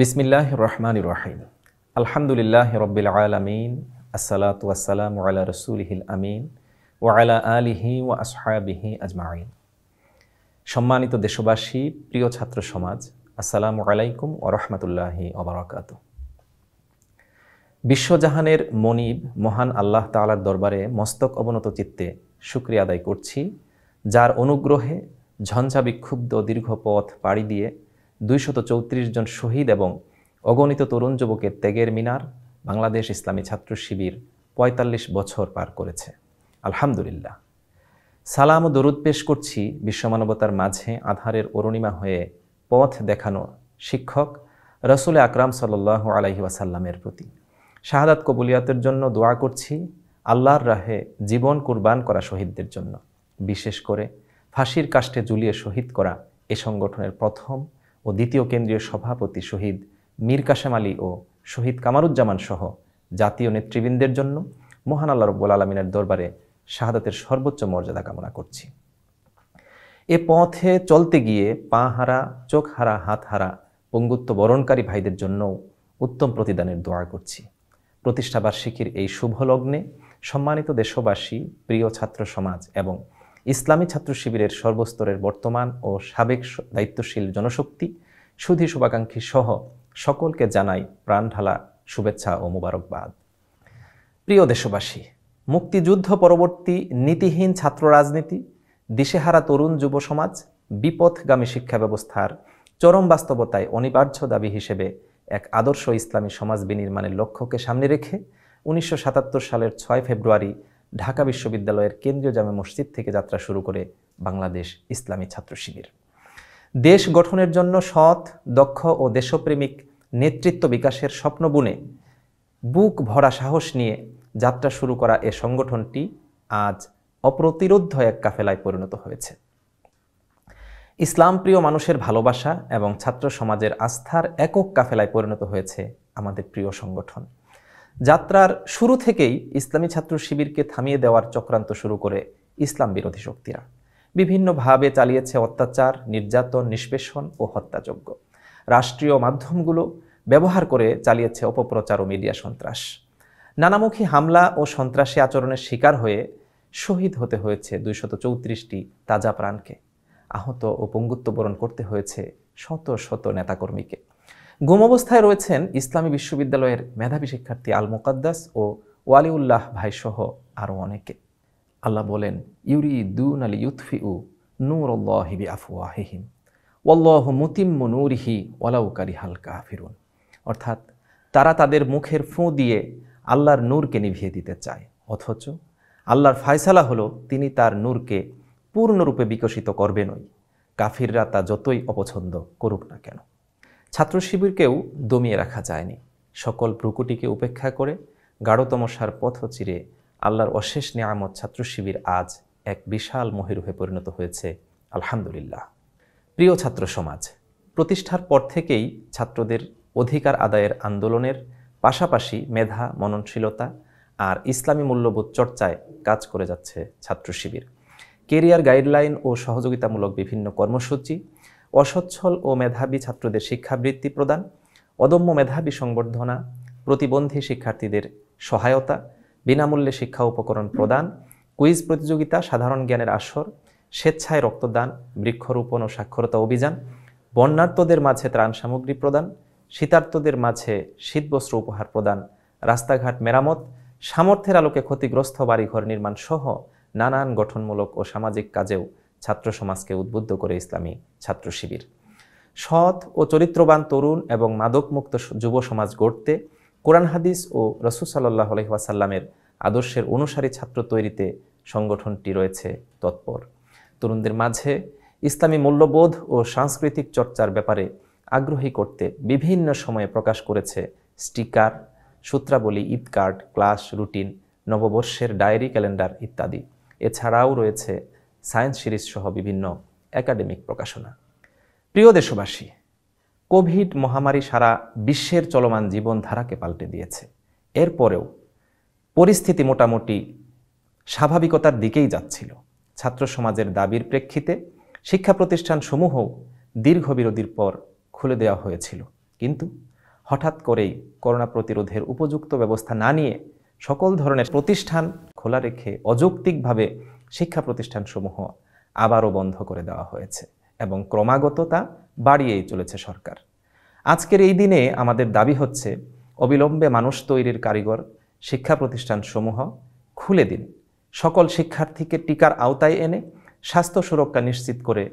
বিসমিল্লাহ রহমান রাহিম আলহামদুলিল্লাহ রবিল আলমিন আসসালাত ওয়াসালাম রসুল হিল আমিন ওয়ালা আলা আলিহি ও আসহাবিহি আজমাইন সম্মানিত দেশবাসী প্রিয় ছাত্র সমাজ আসসালামু আলাইকুম ও রহমতুল্লাহি অবরাকাত বিশ্বজাহানের মনিব মহান আল্লাহ তালার দরবারে মস্তক অবনত চিত্তে শুক্রিয়া আদায় করছি যার অনুগ্রহে ঝঞ্ঝা বিক্ষুব্ধ দীর্ঘ পথ পাড়ি দিয়ে দুইশত চৌত্রিশ জন শহীদ এবং অগণিত তরুণ যুবকের ত্যাগের মিনার বাংলাদেশ ইসলামী ছাত্র শিবির পঁয়তাল্লিশ বছর পার করেছে আলহামদুলিল্লাহ সালাম ও দরুদ পেশ করছি বিশ্বমানবতার মাঝে আধারের অরুণিমা হয়ে পথ দেখানো শিক্ষক রসুল আকরাম সাল্লাহ আলহি ওয়াসাল্লামের প্রতি শাহাদাত কবুলিয়াতের জন্য দোয়া করছি আল্লাহর রাহে জীবন কুরবান করা শহীদদের জন্য বিশেষ করে ফাঁসির কাষ্টে জুলিয়ে শহীদ করা এ সংগঠনের প্রথম ও দ্বিতীয় কেন্দ্রীয় সভাপতি শহীদ মীর কাশেম আলী ও শহীদ কামারুজ্জামান সহ জাতীয় নেতৃবৃন্দের জন্য মহান আল্লাহ রব্বুল আলমিনের দরবারে শাহাদাতের সর্বোচ্চ মর্যাদা কামনা করছি এ পথে চলতে গিয়ে পা হারা চোখ হারা হাত হারা পঙ্গুত্ব বরণকারী ভাইদের জন্য উত্তম প্রতিদানের দোয়া করছি প্রতিষ্ঠাবার্ষিকীর এই শুভ লগ্নে সম্মানিত দেশবাসী প্রিয় ছাত্র সমাজ এবং ইসলামী ছাত্র শিবিরের সর্বস্তরের বর্তমান ও সাবেক দায়িত্বশীল জনশক্তি সুধী শুভাকাঙ্ক্ষী সহ সকলকে জানাই প্রাণঢালা শুভেচ্ছা ও মুবারকবাদ প্রিয় দেশবাসী মুক্তিযুদ্ধ পরবর্তী নীতিহীন ছাত্র রাজনীতি দিশেহারা তরুণ যুব সমাজ বিপথগামী শিক্ষা ব্যবস্থার চরম বাস্তবতায় অনিবার্য দাবি হিসেবে এক আদর্শ ইসলামী সমাজ বিনির্মাণের লক্ষ্যকে সামনে রেখে উনিশশো সালের ছয় ফেব্রুয়ারি ঢাকা বিশ্ববিদ্যালয়ের কেন্দ্রীয় জামে মসজিদ থেকে যাত্রা শুরু করে বাংলাদেশ ইসলামী ছাত্র শিবির দেশ গঠনের জন্য সৎ দক্ষ ও দেশপ্রেমিক নেতৃত্ব বিকাশের স্বপ্ন বুনে বুক ভরা সাহস নিয়ে যাত্রা শুরু করা এ সংগঠনটি আজ অপ্রতিরোধ্য এক কাফেলায় পরিণত হয়েছে ইসলাম প্রিয় মানুষের ভালোবাসা এবং ছাত্র সমাজের আস্থার একক কাফেলায় পরিণত হয়েছে আমাদের প্রিয় সংগঠন যাত্রার শুরু থেকেই ইসলামী ছাত্র শিবিরকে থামিয়ে দেওয়ার চক্রান্ত শুরু করে ইসলাম বিরোধী শক্তিরা বিভিন্নভাবে চালিয়েছে অত্যাচার নির্যাতন নিষ্পেষণ ও হত্যাযোগ্য রাষ্ট্রীয় মাধ্যমগুলো ব্যবহার করে চালিয়েছে অপপ্রচার ও মিডিয়া সন্ত্রাস নানামুখী হামলা ও সন্ত্রাসী আচরণের শিকার হয়ে শহীদ হতে হয়েছে দুইশত চৌত্রিশটি তাজা প্রাণকে আহত ও পঙ্গুত্ব বরণ করতে হয়েছে শত শত নেতাকর্মীকে গুম অবস্থায় রয়েছেন ইসলামী বিশ্ববিদ্যালয়ের মেধাবী শিক্ষার্থী আল মোকাদ্দাস ও ওয়ালিউল্লাহ ভাইসহ আরও অনেকে আল্লাহ বলেন ইউরি দুন আলী ইউথফি উ নূর অল্লাহিবি আফওয়াহিহিম ওল্লাহ নূর নূরিহি ওয়ালাউকারি হালকা ফিরুন অর্থাৎ তারা তাদের মুখের ফুঁ দিয়ে আল্লাহর নূরকে নিভিয়ে দিতে চায় অথচ আল্লাহর ফায়সালা হলো তিনি তার নূরকে পূর্ণরূপে বিকশিত করবেনই কাফিররা তা যতই অপছন্দ করুক না কেন ছাত্র শিবিরকেও দমিয়ে রাখা যায়নি সকল প্রকুটিকে উপেক্ষা করে গাঢ়তম সার পথ চিরে আল্লাহর অশেষ নিয়ামত ছাত্র শিবির আজ এক বিশাল মহিরুহে পরিণত হয়েছে আলহামদুলিল্লাহ প্রিয় ছাত্র সমাজ প্রতিষ্ঠার পর থেকেই ছাত্রদের অধিকার আদায়ের আন্দোলনের পাশাপাশি মেধা মননশীলতা আর ইসলামী মূল্যবোধ চর্চায় কাজ করে যাচ্ছে ছাত্র শিবির কেরিয়ার গাইডলাইন ও সহযোগিতামূলক বিভিন্ন কর্মসূচি অসচ্ছল ও মেধাবী ছাত্রদের শিক্ষাবৃত্তি প্রদান অদম্য মেধাবী সংবর্ধনা প্রতিবন্ধী শিক্ষার্থীদের সহায়তা বিনামূল্যে শিক্ষা উপকরণ প্রদান কুইজ প্রতিযোগিতা সাধারণ জ্ঞানের আসর স্বেচ্ছায় রক্তদান বৃক্ষরোপণ ও সাক্ষরতা অভিযান বন্যার্তদের মাঝে ত্রাণ সামগ্রী প্রদান শীতার্তদের মাঝে শীতবস্ত্র উপহার প্রদান রাস্তাঘাট মেরামত সামর্থ্যের আলোকে ক্ষতিগ্রস্ত বাড়িঘর নির্মাণ সহ নানান গঠনমূলক ও সামাজিক কাজেও ছাত্র সমাজকে উদ্বুদ্ধ করে ইসলামী ছাত্র শিবির সৎ ও চরিত্রবান তরুণ এবং মাদকমুক্ত যুব সমাজ গড়তে কোরআন হাদিস ও রসুল সাল্লাহ আলহিহাসাল্লামের আদর্শের অনুসারী ছাত্র তৈরিতে সংগঠনটি রয়েছে তৎপর তরুণদের মাঝে ইসলামী মূল্যবোধ ও সাংস্কৃতিক চর্চার ব্যাপারে আগ্রহী করতে বিভিন্ন সময়ে প্রকাশ করেছে স্টিকার সূত্রাবলী ঈদ কার্ড ক্লাস রুটিন নববর্ষের ডায়েরি ক্যালেন্ডার ইত্যাদি এছাড়াও রয়েছে সায়েন্স সিরিজ সহ বিভিন্ন একাডেমিক প্রকাশনা প্রিয় দেশবাসী কোভিড মহামারী সারা বিশ্বের চলমান জীবনধারাকে পাল্টে দিয়েছে এরপরেও পরিস্থিতি মোটামুটি স্বাভাবিকতার দিকেই যাচ্ছিল ছাত্র সমাজের দাবির প্রেক্ষিতে শিক্ষা প্রতিষ্ঠানসমূহ দীর্ঘ বিরতির পর খুলে দেওয়া হয়েছিল কিন্তু হঠাৎ করেই করোনা প্রতিরোধের উপযুক্ত ব্যবস্থা না নিয়ে সকল ধরনের প্রতিষ্ঠান খোলা রেখে অযৌক্তিকভাবে শিক্ষা প্রতিষ্ঠানসমূহ আবারও বন্ধ করে দেওয়া হয়েছে এবং ক্রমাগত তা বাড়িয়েই চলেছে সরকার আজকের এই দিনে আমাদের দাবি হচ্ছে অবিলম্বে মানুষ তৈরির কারিগর শিক্ষা প্রতিষ্ঠানসমূহ খুলে দিন সকল শিক্ষার্থীকে টিকার আওতায় এনে স্বাস্থ্য সুরক্ষা নিশ্চিত করে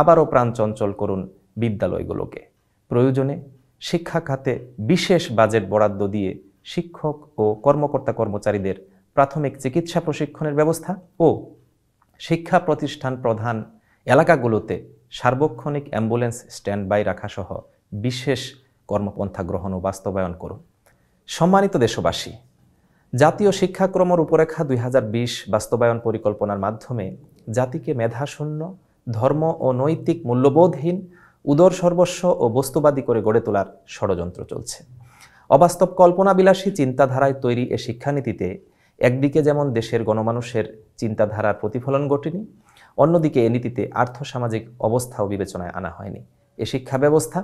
আবারও প্রাণ চঞ্চল করুন বিদ্যালয়গুলোকে প্রয়োজনে শিক্ষা খাতে বিশেষ বাজেট বরাদ্দ দিয়ে শিক্ষক ও কর্মকর্তা কর্মচারীদের প্রাথমিক চিকিৎসা প্রশিক্ষণের ব্যবস্থা ও শিক্ষা প্রতিষ্ঠান প্রধান এলাকাগুলোতে সার্বক্ষণিক অ্যাম্বুলেন্স স্ট্যান্ডবাই রাখাসহ বিশেষ কর্মপন্থা গ্রহণ ও বাস্তবায়ন করুন সম্মানিত দেশবাসী জাতীয় শিক্ষাক্রম রূপরেখা দুই বাস্তবায়ন পরিকল্পনার মাধ্যমে জাতিকে মেধাশূন্য ধর্ম ও নৈতিক মূল্যবোধহীন উদর সর্বস্ব ও বস্তুবাদী করে গড়ে তোলার ষড়যন্ত্র চলছে অবাস্তব কল্পনাবিলাসী চিন্তাধারায় তৈরি এ শিক্ষানীতিতে একদিকে যেমন দেশের গণমানুষের চিন্তাধারার প্রতিফলন ঘটেনি অন্যদিকে এ নীতিতে আর্থসামাজিক অবস্থাও বিবেচনায় আনা হয়নি এ শিক্ষা ব্যবস্থা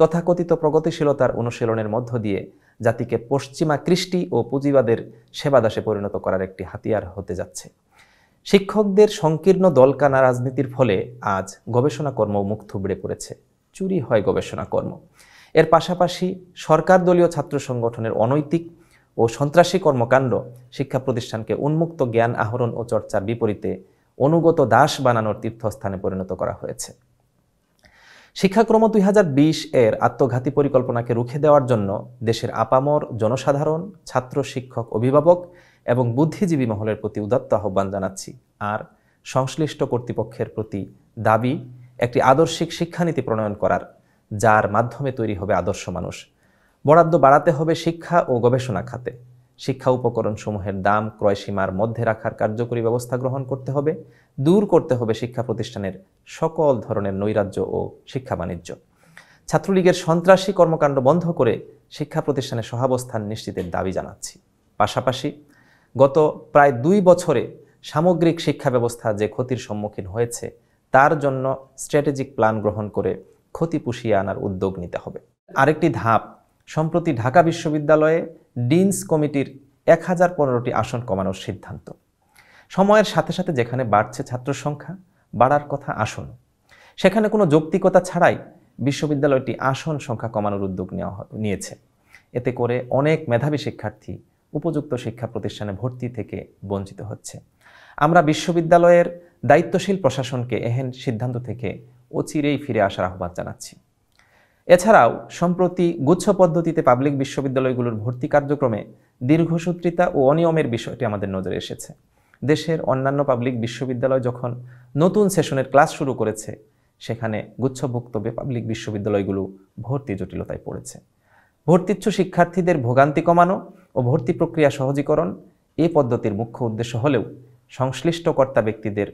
তথাকথিত প্রগতিশীলতার অনুশীলনের মধ্য দিয়ে জাতিকে পশ্চিমা কৃষ্টি ও পুঁজিবাদের সেবাদাসে পরিণত করার একটি হাতিয়ার হতে যাচ্ছে শিক্ষকদের সংকীর্ণ দলকানা রাজনীতির ফলে আজ গবেষণা কর্ম মুখ থুবড়ে পড়েছে চুরি হয় গবেষণা কর্ম এর পাশাপাশি সরকার দলীয় ছাত্র সংগঠনের অনৈতিক ও সন্ত্রাসী কর্মকাণ্ড শিক্ষা প্রতিষ্ঠানকে উন্মুক্ত জ্ঞান আহরণ ও চর্চার বিপরীতে অনুগত দাস বানানোর তীর্থস্থানে পরিণত করা হয়েছে শিক্ষাক্রম দুই এর আত্মঘাতী পরিকল্পনাকে রুখে দেওয়ার জন্য দেশের আপামর জনসাধারণ ছাত্র শিক্ষক অভিভাবক এবং বুদ্ধিজীবী মহলের প্রতি উদাত্ত আহ্বান জানাচ্ছি আর সংশ্লিষ্ট কর্তৃপক্ষের প্রতি দাবি একটি আদর্শিক শিক্ষানীতি প্রণয়ন করার যার মাধ্যমে তৈরি হবে আদর্শ মানুষ বরাদ্দ বাড়াতে হবে শিক্ষা ও গবেষণা খাতে শিক্ষা উপকরণ সমূহের দাম ক্রয়সীমার মধ্যে রাখার কার্যকরী ব্যবস্থা গ্রহণ করতে হবে দূর করতে হবে শিক্ষা প্রতিষ্ঠানের সকল ধরনের নৈরাজ্য ও শিক্ষা বাণিজ্য ছাত্রলীগের সন্ত্রাসী কর্মকাণ্ড বন্ধ করে শিক্ষা প্রতিষ্ঠানে সহাবস্থান নিশ্চিতের দাবি জানাচ্ছি পাশাপাশি গত প্রায় দুই বছরে সামগ্রিক শিক্ষা ব্যবস্থা যে ক্ষতির সম্মুখীন হয়েছে তার জন্য স্ট্র্যাটেজিক প্ল্যান গ্রহণ করে ক্ষতি পুষিয়ে আনার উদ্যোগ নিতে হবে আরেকটি ধাপ সম্প্রতি ঢাকা বিশ্ববিদ্যালয়ে ডিনস কমিটির এক হাজার পনেরোটি আসন কমানোর সিদ্ধান্ত সময়ের সাথে সাথে যেখানে বাড়ছে ছাত্র সংখ্যা বাড়ার কথা আসন সেখানে কোনো যৌক্তিকতা ছাড়াই বিশ্ববিদ্যালয়টি আসন সংখ্যা কমানোর উদ্যোগ নেওয়া নিয়েছে এতে করে অনেক মেধাবী শিক্ষার্থী উপযুক্ত শিক্ষা প্রতিষ্ঠানে ভর্তি থেকে বঞ্চিত হচ্ছে আমরা বিশ্ববিদ্যালয়ের দায়িত্বশীল প্রশাসনকে এহেন সিদ্ধান্ত থেকে অচিরেই ফিরে আসার আহ্বান জানাচ্ছি এছাড়াও সম্প্রতি গুচ্ছ পদ্ধতিতে পাবলিক বিশ্ববিদ্যালয়গুলোর ভর্তি কার্যক্রমে দীর্ঘসূত্রিতা ও অনিয়মের বিষয়টি আমাদের নজরে এসেছে দেশের অন্যান্য পাবলিক বিশ্ববিদ্যালয় যখন নতুন সেশনের ক্লাস শুরু করেছে সেখানে গুচ্ছভুক্ত পাবলিক বিশ্ববিদ্যালয়গুলো ভর্তি জটিলতায় পড়েছে ভর্তিচ্ছু শিক্ষার্থীদের ভোগান্তি কমানো ও ভর্তি প্রক্রিয়া সহজীকরণ এ পদ্ধতির মুখ্য উদ্দেশ্য হলেও সংশ্লিষ্ট কর্তা ব্যক্তিদের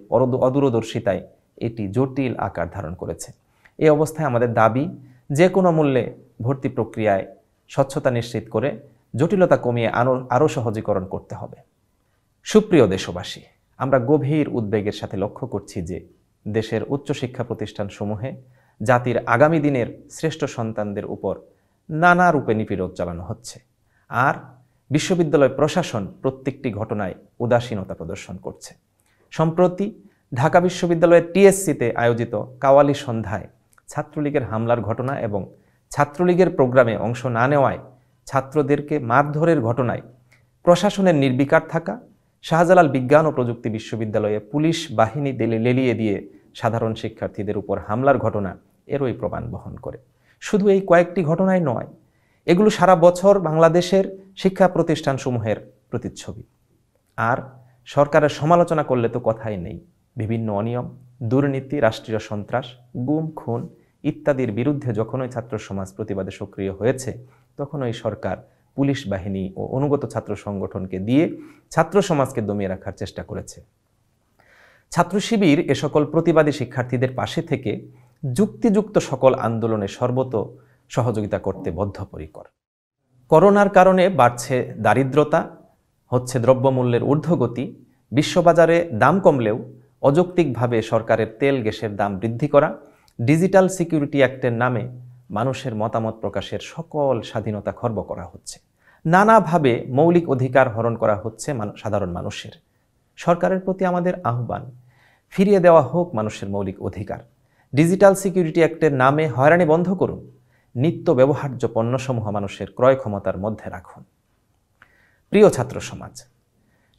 অদূরদর্শিতায় এটি জটিল আকার ধারণ করেছে এ অবস্থায় আমাদের দাবি যে কোনো মূল্যে ভর্তি প্রক্রিয়ায় স্বচ্ছতা নিশ্চিত করে জটিলতা কমিয়ে আনো আরও সহজীকরণ করতে হবে সুপ্রিয় দেশবাসী আমরা গভীর উদ্বেগের সাথে লক্ষ্য করছি যে দেশের উচ্চশিক্ষা প্রতিষ্ঠানসমূহে জাতির আগামী দিনের শ্রেষ্ঠ সন্তানদের উপর নানা রূপে নিপীড়ন চালানো হচ্ছে আর বিশ্ববিদ্যালয় প্রশাসন প্রত্যেকটি ঘটনায় উদাসীনতা প্রদর্শন করছে সম্প্রতি ঢাকা বিশ্ববিদ্যালয়ের টিএসসিতে আয়োজিত কাওয়ালি সন্ধ্যায় ছাত্রলীগের হামলার ঘটনা এবং ছাত্রলীগের প্রোগ্রামে অংশ না নেওয়ায় ছাত্রদেরকে মারধরের ঘটনায় প্রশাসনের নির্বিকার থাকা শাহজালাল বিজ্ঞান ও প্রযুক্তি বিশ্ববিদ্যালয়ে পুলিশ বাহিনী লেলিয়ে দিয়ে সাধারণ শিক্ষার্থীদের উপর হামলার ঘটনা এরই প্রমাণ বহন করে শুধু এই কয়েকটি ঘটনাই নয় এগুলো সারা বছর বাংলাদেশের শিক্ষা প্রতিষ্ঠানসমূহের প্রতিচ্ছবি আর সরকারের সমালোচনা করলে তো কথাই নেই বিভিন্ন অনিয়ম দুর্নীতি রাষ্ট্রীয় সন্ত্রাস গুম খুন ইত্যাদির বিরুদ্ধে যখনই ছাত্র সমাজ প্রতিবাদে সক্রিয় হয়েছে তখনই সরকার পুলিশ বাহিনী ও অনুগত ছাত্র সংগঠনকে দিয়ে ছাত্র সমাজকে দমিয়ে রাখার চেষ্টা করেছে ছাত্র শিবির এ সকল প্রতিবাদী শিক্ষার্থীদের পাশে থেকে যুক্তিযুক্ত সকল আন্দোলনে সর্বত সহযোগিতা করতে বদ্ধপরিকর করোনার কারণে বাড়ছে দারিদ্রতা হচ্ছে দ্রব্যমূল্যের ঊর্ধ্বগতি বিশ্ববাজারে দাম কমলেও অযৌক্তিকভাবে সরকারের তেল গ্যাসের দাম বৃদ্ধি করা ডিজিটাল সিকিউরিটি অ্যাক্টের নামে মানুষের মতামত প্রকাশের সকল স্বাধীনতা খর্ব করা হচ্ছে নানাভাবে মৌলিক অধিকার হরণ করা হচ্ছে সাধারণ মানুষের সরকারের প্রতি আমাদের আহ্বান ফিরিয়ে দেওয়া হোক মানুষের মৌলিক অধিকার ডিজিটাল সিকিউরিটি অ্যাক্টের নামে হয়রানি বন্ধ করুন নিত্য ব্যবহার্য পণ্যসমূহ মানুষের ক্রয় ক্ষমতার মধ্যে রাখুন প্রিয় ছাত্র সমাজ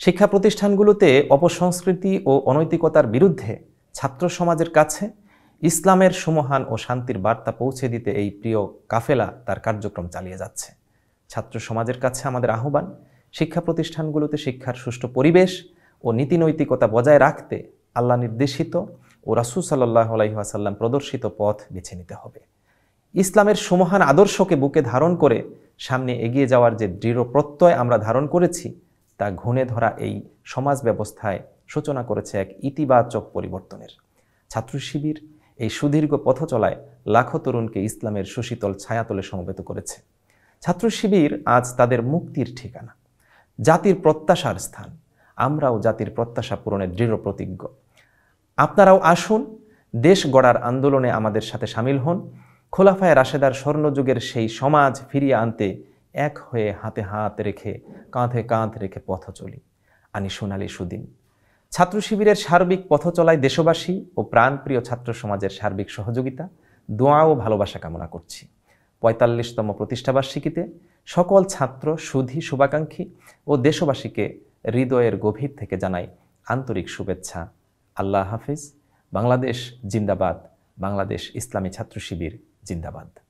শিক্ষা প্রতিষ্ঠানগুলোতে অপসংস্কৃতি ও অনৈতিকতার বিরুদ্ধে ছাত্র সমাজের কাছে ইসলামের সমহান ও শান্তির বার্তা পৌঁছে দিতে এই প্রিয় কাফেলা তার কার্যক্রম চালিয়ে যাচ্ছে ছাত্র সমাজের কাছে আমাদের আহ্বান শিক্ষা প্রতিষ্ঠানগুলোতে শিক্ষার সুষ্ঠু পরিবেশ ও নীতিনৈতিকতা বজায় রাখতে আল্লাহ নির্দেশিত ও রাসুল সাল্লাহ আলাইহাসাল্লাম প্রদর্শিত পথ বেছে নিতে হবে ইসলামের সমহান আদর্শকে বুকে ধারণ করে সামনে এগিয়ে যাওয়ার যে দৃঢ় প্রত্যয় আমরা ধারণ করেছি তা ঘুণে ধরা এই সমাজ ব্যবস্থায় সূচনা করেছে এক ইতিবাচক পরিবর্তনের ছাত্র শিবির এই সুদীর্ঘ পথ চলায় লাখো তরুণকে ইসলামের সুশীতল ছায়াতলে সমবেত করেছে ছাত্র শিবির আজ তাদের মুক্তির ঠিকানা জাতির প্রত্যাশার স্থান আমরাও জাতির প্রত্যাশা পূরণের দৃঢ় প্রতিজ্ঞ আপনারাও আসুন দেশ গড়ার আন্দোলনে আমাদের সাথে সামিল হন খোলাফায় রাশেদার স্বর্ণযুগের সেই সমাজ ফিরিয়ে আনতে এক হয়ে হাতে হাত রেখে কাঁধে কাঁধ রেখে পথ চলি আনি সোনালি সুদিন ছাত্র শিবিরের সার্বিক পথ চলায় দেশবাসী ও প্রাণপ্রিয় ছাত্র সমাজের সার্বিক সহযোগিতা দোয়া ও ভালোবাসা কামনা করছি পঁয়তাল্লিশতম প্রতিষ্ঠাবার্ষিকীতে সকল ছাত্র সুধী শুভাকাঙ্ক্ষী ও দেশবাসীকে হৃদয়ের গভীর থেকে জানাই আন্তরিক শুভেচ্ছা আল্লাহ হাফিজ বাংলাদেশ জিন্দাবাদ বাংলাদেশ ইসলামী ছাত্র শিবির জিন্দাবাদ